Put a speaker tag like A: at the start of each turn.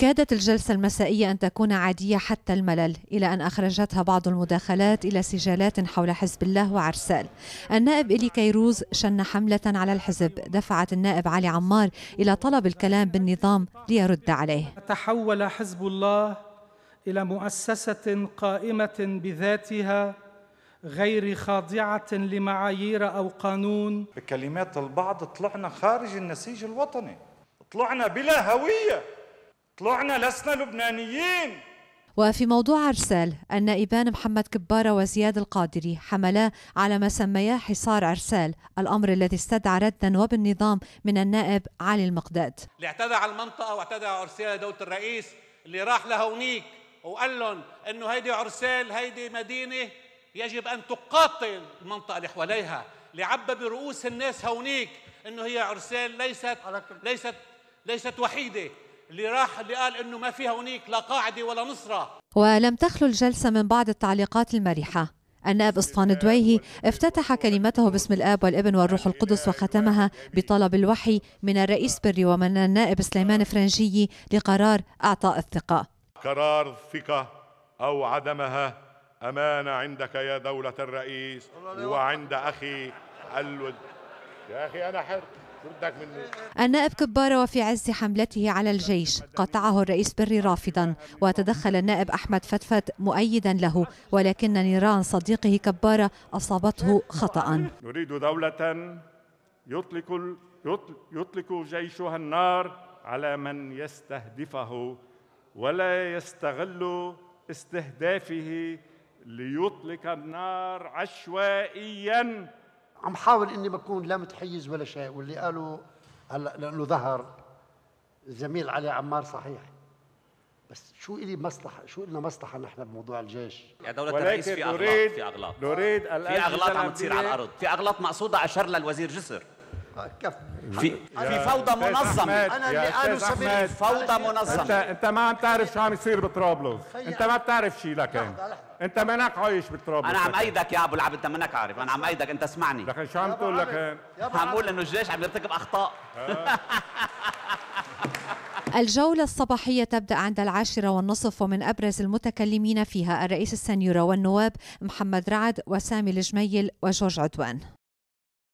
A: كادت الجلسة المسائية أن تكون عادية حتى الملل إلى أن أخرجتها بعض المداخلات إلى سجالات حول حزب الله وعرسال النائب إلي كيروز شن حملة على الحزب دفعت النائب علي عمار إلى طلب الكلام بالنظام ليرد عليه تحول حزب الله إلى مؤسسة قائمة بذاتها غير خاضعة لمعايير أو قانون بكلمات البعض طلعنا خارج النسيج الوطني طلعنا بلا هوية طلعنا لسنا لبنانيين وفي موضوع عرسال النائبان محمد كبارة وزياد القادري حملا على ما سمياه حصار عرسال الأمر الذي استدعى ردا وبالنظام من النائب علي المقداد اللي اعتدى على المنطقة واعتدى على عرسال دولة الرئيس اللي راح لهونيك وقال لهم انه هيدي عرسال هيدي مدينة يجب ان تقاتل المنطقة اللي حواليها اللي عبى برؤوس الناس هونيك انه هي عرسال ليست ليست ليست وحيدة اللي راح اللي قال انه ما فيها هنيك لا قاعده ولا نصره ولم تخلو الجلسه من بعض التعليقات المرحه النائب اسطان دويهي افتتح كلمته باسم الاب والابن والروح القدس وختمها بطلب الوحي من الرئيس بري ومن النائب سليمان فرنجي لقرار اعطاء الثقه. قرار الثقه او عدمها امانه عندك يا دوله الرئيس وعند اخي الود يا أخي أنا حر ردك مني النائب كبارة وفي عز حملته على الجيش قاطعه الرئيس بري رافضا وتدخل النائب أحمد فتفت مؤيدا له ولكن نيران صديقه كبارة أصابته خطأ نريد دولة يطلق, يطلق جيشها النار على من يستهدفه ولا يستغل استهدافه ليطلق النار عشوائيا عم حاول اني بكون لا متحيز ولا شيء واللي قالوا هلا لانه ظهر الزميل علي عمار صحيح بس شو لي مصلحة شو لنا مصلحة نحن بموضوع الجيش يا دولة الرئيس في أغلاط في أغلاط نريد في أغلاط عم تصير على الأرض في أغلاط مقصودة أشار للوزير جسر كف في في فوضى منظمه انا اللي قالوا سبب فوضى منظمه انت انت ما عم تعرف شو عم يصير بطرابلس انت ما بتعرف شيء لكن انت منك عايش بطرابلس انا عم ايدك يا ابو العبد انت منك عارف انا عم ايدك انت اسمعني لكن شو عم تقول لكن عم اقول انه الجيش عم يرتكب اخطاء آه. الجولة الصباحية تبدأ عند العاشرة والنصف ومن أبرز المتكلمين فيها الرئيس السنيورة والنواب محمد رعد وسامي الجميل وجورج عدوان